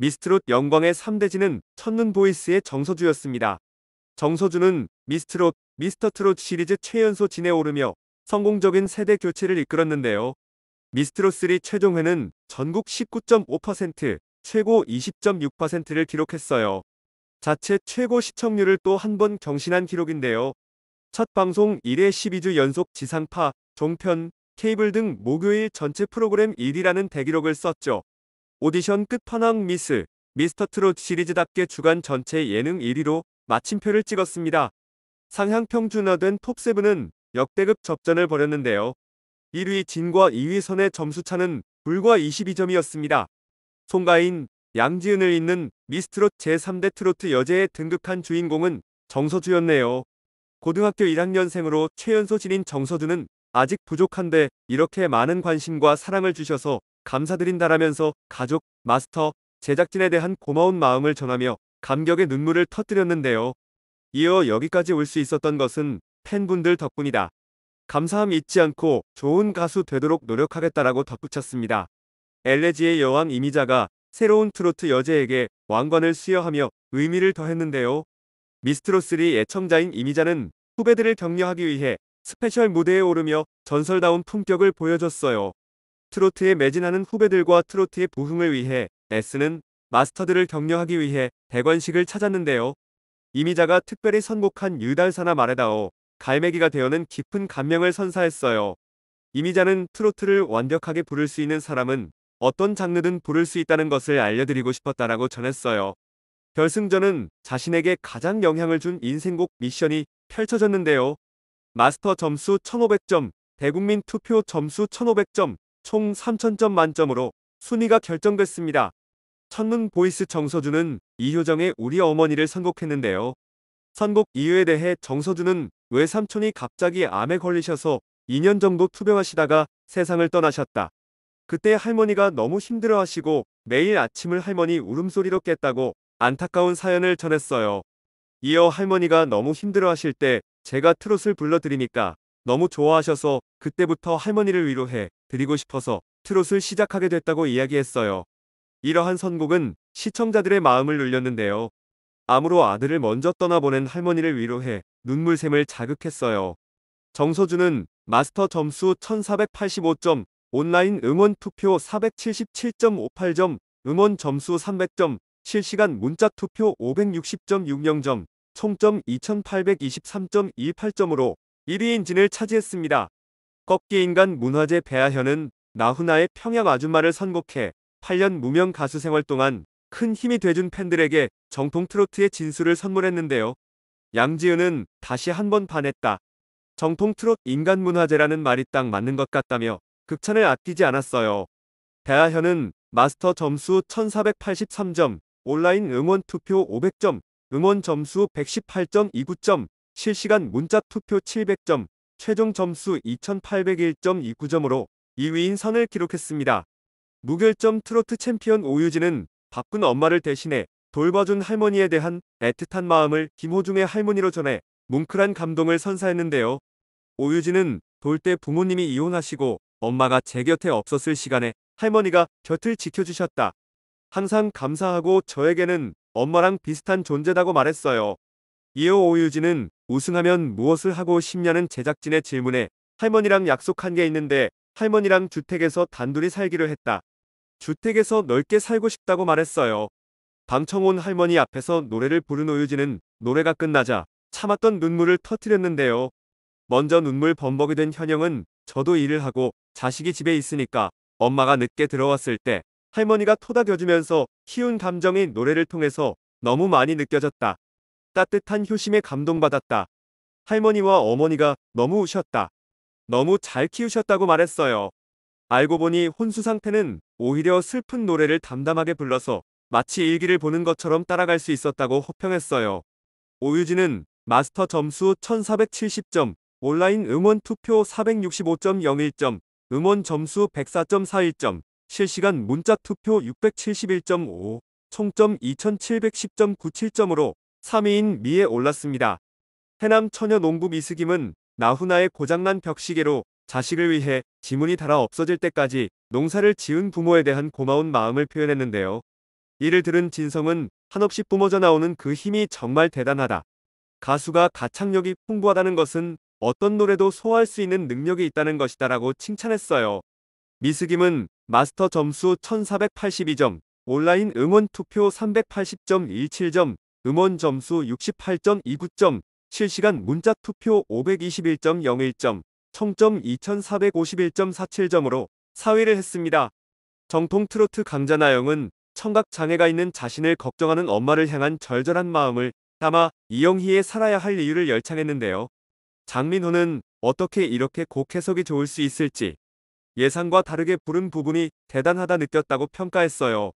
미스트롯 영광의 3대지는 첫눈 보이스의 정서주였습니다. 정서주는 미스트롯, 미스터트롯 시리즈 최연소 진에 오르며 성공적인 세대 교체를 이끌었는데요. 미스트롯3 최종회는 전국 19.5%, 최고 20.6%를 기록했어요. 자체 최고 시청률을 또 한 번 경신한 기록인데요. 첫 방송 1회 12주 연속 지상파, 종편, 케이블 등 목요일 전체 프로그램 1위라는 대기록을 썼죠. 오디션 끝판왕 미스 미스터트롯 시리즈답게 주간 전체 예능 1위로 마침표를 찍었습니다. 상향평준화된 톱7은 역대급 접전을 벌였는데요. 1위 진과 2위 선의 점수차는 불과 22점이었습니다. 송가인, 양지은을 잇는 미스트롯 제3대 트로트 여제에 등극한 주인공은 정서주였네요. 고등학교 1학년생으로 최연소진인 정서주는 아직 부족한데 이렇게 많은 관심과 사랑을 주셔서 감사드린다라면서 가족, 마스터, 제작진에 대한 고마운 마음을 전하며 감격의 눈물을 터뜨렸는데요. 이어 여기까지 올 수 있었던 것은 팬분들 덕분이다. 감사함 잊지 않고 좋은 가수 되도록 노력하겠다라고 덧붙였습니다. 엘레지의 여왕 이미자가 새로운 트로트 여제에게 왕관을 수여하며 의미를 더했는데요. 미스트롯3 애청자인 이미자는 후배들을 격려하기 위해 스페셜 무대에 오르며 전설다운 품격을 보여줬어요. 트로트에 매진하는 후배들과 트로트의 부흥을 위해 S는 마스터들을 격려하기 위해 대관식을 찾았는데요. 이미자가 특별히 선곡한 유달사나 말에다오 갈매기가 되어는 깊은 감명을 선사했어요. 이미자는 트로트를 완벽하게 부를 수 있는 사람은 어떤 장르든 부를 수 있다는 것을 알려드리고 싶었다라고 전했어요. 결승전은 자신에게 가장 영향을 준 인생곡 미션이 펼쳐졌는데요. 마스터 점수 1500점, 대국민 투표 점수 1500점, 총 3,000점 만점으로 순위가 결정됐습니다. 천문 보이스 정서준은 이효정의 우리 어머니를 선곡했는데요. 선곡 이유에 대해 정서준은 외삼촌이 갑자기 암에 걸리셔서 2년 정도 투병하시다가 세상을 떠나셨다. 그때 할머니가 너무 힘들어하시고 매일 아침을 할머니 울음소리로 깼다고 안타까운 사연을 전했어요. 이어 할머니가 너무 힘들어하실 때 제가 트롯을 불러드리니까 너무 좋아하셔서 그때부터 할머니를 위로해 드리고 싶어서 트롯을 시작하게 됐다고 이야기했어요. 이러한 선곡은 시청자들의 마음을 울렸는데요 암으로 아들을 먼저 떠나보낸 할머니를 위로해 눈물샘을 자극했어요. 정서준은 마스터 점수 1485점, 온라인 응원 투표 477.58점, 응원 점수 300점, 실시간 문자 투표 560.60점, 총점 2823.28점으로 1위인 진을 차지했습니다. 꺾기인간 문화재 배아현은 나훈아의 평양 아줌마를 선곡해 8년 무명 가수 생활 동안 큰 힘이 돼준 팬들에게 정통 트로트의 진수를 선물했는데요. 양지은은 다시 한 번 반했다. 정통 트롯 인간 문화재라는 말이 딱 맞는 것 같다며 극찬을 아끼지 않았어요. 배아현은 마스터 점수 1483점, 온라인 응원 투표 500점, 응원 점수 118.29점, 실시간 문자 투표 700점, 최종 점수 2801.29점으로 2위인 선을 기록했습니다. 무결점 트로트 챔피언 오유진은 바쁜 엄마를 대신해 돌봐준 할머니에 대한 애틋한 마음을 김호중의 할머니로 전해 뭉클한 감동을 선사했는데요. 오유진은 돌 때 부모님이 이혼하시고 엄마가 제 곁에 없었을 시간에 할머니가 곁을 지켜주셨다. 항상 감사하고 저에게는 엄마랑 비슷한 존재라고 말했어요. 이어 오유진은 우승하면 무엇을 하고 싶냐는 제작진의 질문에 할머니랑 약속한 게 있는데 할머니랑 주택에서 단둘이 살기로 했다. 주택에서 넓게 살고 싶다고 말했어요. 방청온 할머니 앞에서 노래를 부른 오유진은 노래가 끝나자 참았던 눈물을 터뜨렸는데요. 먼저 눈물 범벅이 된 현영은 저도 일을 하고 자식이 집에 있으니까 엄마가 늦게 들어왔을 때 할머니가 토닥여주면서 키운 감정이 노래를 통해서 너무 많이 느껴졌다. 따뜻한 효심에 감동받았다. 할머니와 어머니가 너무 우셨다. 너무 잘 키우셨다고 말했어요. 알고 보니 혼수 상태는 오히려 슬픈 노래를 담담하게 불러서 마치 일기를 보는 것처럼 따라갈 수 있었다고 호평했어요. 오유진은 마스터 점수 1470점, 온라인 음원 투표 465.01점, 음원 점수 104.41점, 실시간 문자 투표 671.5, 총점 2710.97점으로 3위인 미에 올랐습니다. 해남 처녀농부 미스김은 나훈아의 고장난 벽시계로 자식을 위해 지문이 달아 없어질 때까지 농사를 지은 부모에 대한 고마운 마음을 표현했는데요. 이를 들은 진성은 한없이 뿜어져 나오는 그 힘이 정말 대단하다. 가수가 가창력이 풍부하다는 것은 어떤 노래도 소화할 수 있는 능력이 있다는 것이다 라고 칭찬했어요. 미스김은 마스터 점수 1482점, 온라인 응원 투표 380.17점, 음원 점수 68.29점, 실시간 문자 투표 521.01점, 청점 2451.47점으로 4위를 했습니다. 정통 트로트 강자나영은 청각 장애가 있는 자신을 걱정하는 엄마를 향한 절절한 마음을 담아 이영희의 살아야 할 이유를 열창했는데요. 장민호는 어떻게 이렇게 곡 해석이 좋을 수 있을지 예상과 다르게 부른 부분이 대단하다 느꼈다고 평가했어요.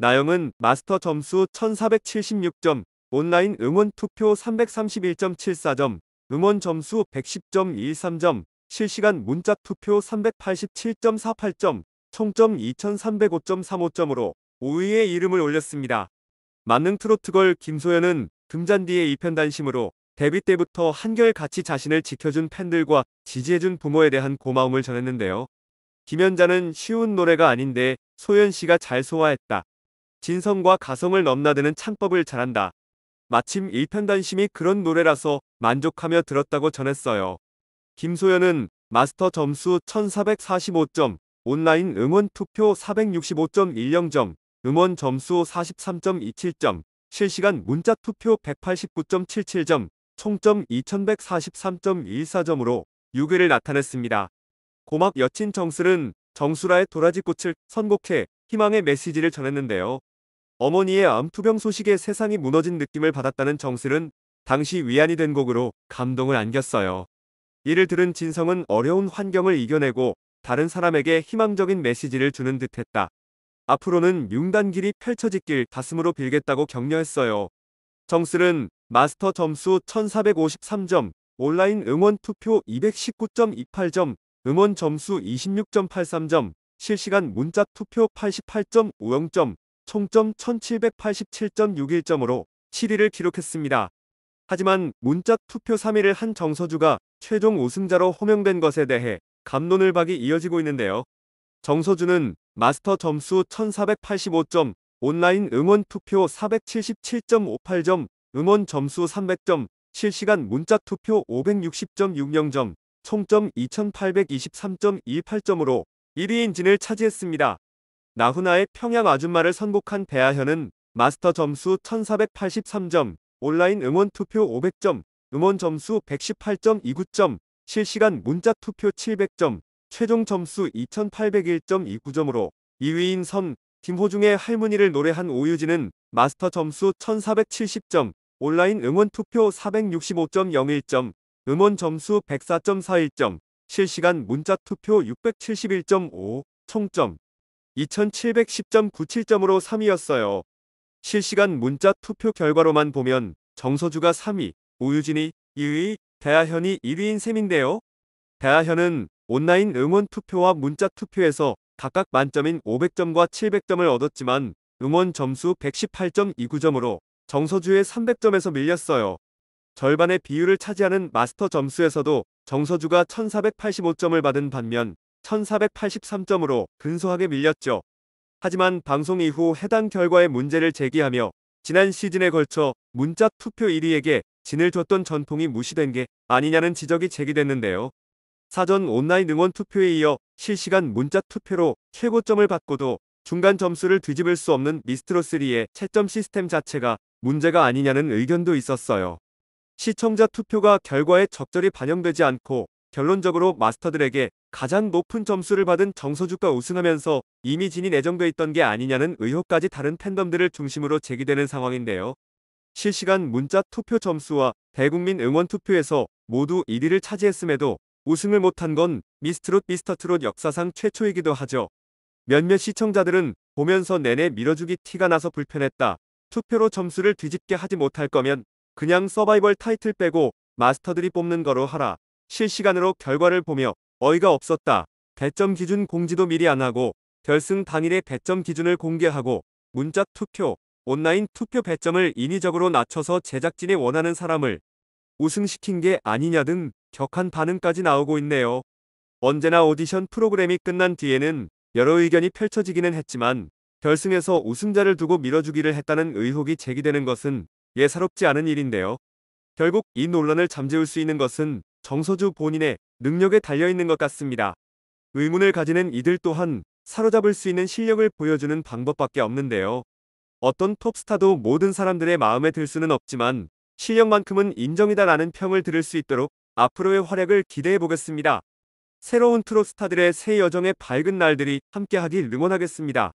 나영은 마스터 점수 1476점, 온라인 응원 투표 331.74점, 응원 점수 110.13점, 실시간 문자 투표 387.48점, 총점 2305.35점으로 5위에 이름을 올렸습니다. 만능 트로트걸 김소연은 금잔디의 이편단심으로 데뷔 때부터 한결같이 자신을 지켜준 팬들과 지지해준 부모에 대한 고마움을 전했는데요. 김연자는 쉬운 노래가 아닌데 소연 씨가 잘 소화했다. 진성과 가성을 넘나드는 창법을 잘한다. 마침 일편단심이 그런 노래라서 만족하며 들었다고 전했어요. 김소연은 마스터 점수 1445점, 온라인 음원 투표 465.10점, 음원 점수 43.27점, 실시간 문자 투표 189.77점, 총점 2143.14점으로 6위를 나타냈습니다. 고막 여친 정슬은 정수라의 도라지꽃을 선곡해 희망의 메시지를 전했는데요. 어머니의 암투병 소식에 세상이 무너진 느낌을 받았다는 정슬은 당시 위안이 된 곡으로 감동을 안겼어요. 이를 들은 진성은 어려운 환경을 이겨내고 다른 사람에게 희망적인 메시지를 주는 듯했다. 앞으로는 융단 길이 펼쳐지길 가슴으로 빌겠다고 격려했어요. 정슬은 마스터 점수 1453점, 온라인 응원 투표 219.28점, 응원 점수 26.83점, 실시간 문자 투표 88.50점, 총점 1787.61점으로 7위를 기록했습니다. 하지만 문짝 투표 3위를 한 정서주가 최종 우승자로 호명된 것에 대해 감론을박이 이어지고 있는데요. 정서주는 마스터 점수 1485점, 온라인 응원 투표 477.58점, 응원 점수 300점, 실시간 문짝 투표 560.60점, 총점 2823.28점으로 1위 인진을 차지했습니다. 나훈아의 평양 아줌마를 선곡한 배아현은 마스터 점수 1483점, 온라인 응원 투표 500점, 응원 점수 118.29점, 실시간 문자 투표 700점, 최종 점수 2801.29점으로 2위인 섬, 김호중의 할머니를 노래한 오유진은 마스터 점수 1470점, 온라인 응원 투표 465.01점, 응원 점수 104.41점, 실시간 문자 투표 671.5, 총점 2710.97점으로 3위였어요. 실시간 문자 투표 결과로만 보면 정서주가 3위, 오유진이 2위, 대하현이 1위인 셈인데요. 대하현은 온라인 응원 투표와 문자 투표에서 각각 만점인 500점과 700점을 얻었지만 응원 점수 118.29점으로 정서주의 300점에서 밀렸어요. 절반의 비율을 차지하는 마스터 점수에서도 정서주가 1485점을 받은 반면 1483점으로 근소하게 밀렸죠. 하지만 방송 이후 해당 결과의 문제를 제기하며 지난 시즌에 걸쳐 문자 투표 1위에게 진을 줬던 전통이 무시된 게 아니냐는 지적이 제기됐는데요. 사전 온라인 응원 투표에 이어 실시간 문자 투표로 최고점을 받고도 중간 점수를 뒤집을 수 없는 미스트로3의 채점 시스템 자체가 문제가 아니냐는 의견도 있었어요. 시청자 투표가 결과에 적절히 반영되지 않고 결론적으로 마스터들에게 가장 높은 점수를 받은 정서주가 우승하면서 이미 진이 내정돼 있던 게 아니냐는 의혹까지 다른 팬덤들을 중심으로 제기되는 상황인데요. 실시간 문자 투표 점수와 대국민 응원 투표에서 모두 1위를 차지했음에도 우승을 못한 건 미스트롯 미스터트롯 역사상 최초이기도 하죠. 몇몇 시청자들은 보면서 내내 밀어주기 티가 나서 불편했다. 투표로 점수를 뒤집게 하지 못할 거면 그냥 서바이벌 타이틀 빼고 마스터들이 뽑는 거로 하라. 실시간으로 결과를 보며 어이가 없었다. 배점 기준 공지도 미리 안 하고 결승 당일에 배점 기준을 공개하고 문자 투표, 온라인 투표 배점을 인위적으로 낮춰서 제작진이 원하는 사람을 우승시킨 게 아니냐 등 격한 반응까지 나오고 있네요. 언제나 오디션 프로그램이 끝난 뒤에는 여러 의견이 펼쳐지기는 했지만 결승에서 우승자를 두고 밀어주기를 했다는 의혹이 제기되는 것은 예사롭지 않은 일인데요. 결국 이 논란을 잠재울 수 있는 것은 정서주 본인의 능력에 달려있는 것 같습니다. 의문을 가지는 이들 또한 사로잡을 수 있는 실력을 보여주는 방법밖에 없는데요. 어떤 톱스타도 모든 사람들의 마음에 들 수는 없지만 실력만큼은 인정이다라는 평을 들을 수 있도록 앞으로의 활약을 기대해 보겠습니다. 새로운 트롯스타들의 새 여정의 밝은 날들이 함께하길 응원하겠습니다.